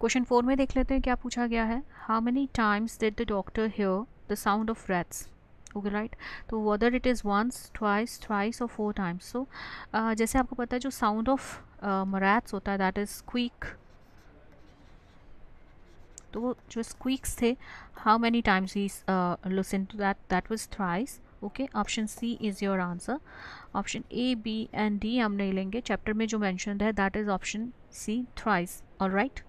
question four में देख लेते हैं क्या पूछा गया है how many times did the doctor hear the sound of rats okay right तो whether it is once twice thrice or four times so जैसे आपको पता है जो साउंड ऑफ रैट्स होता है दैट इज़ क्विक तो जो स्क्वीक्स थे how many times he listen to that that was thrice okay option C is your answer option A B and D हम नहीं लेंगे चैप्टर में जो मैंशनड है that is option C thrice all right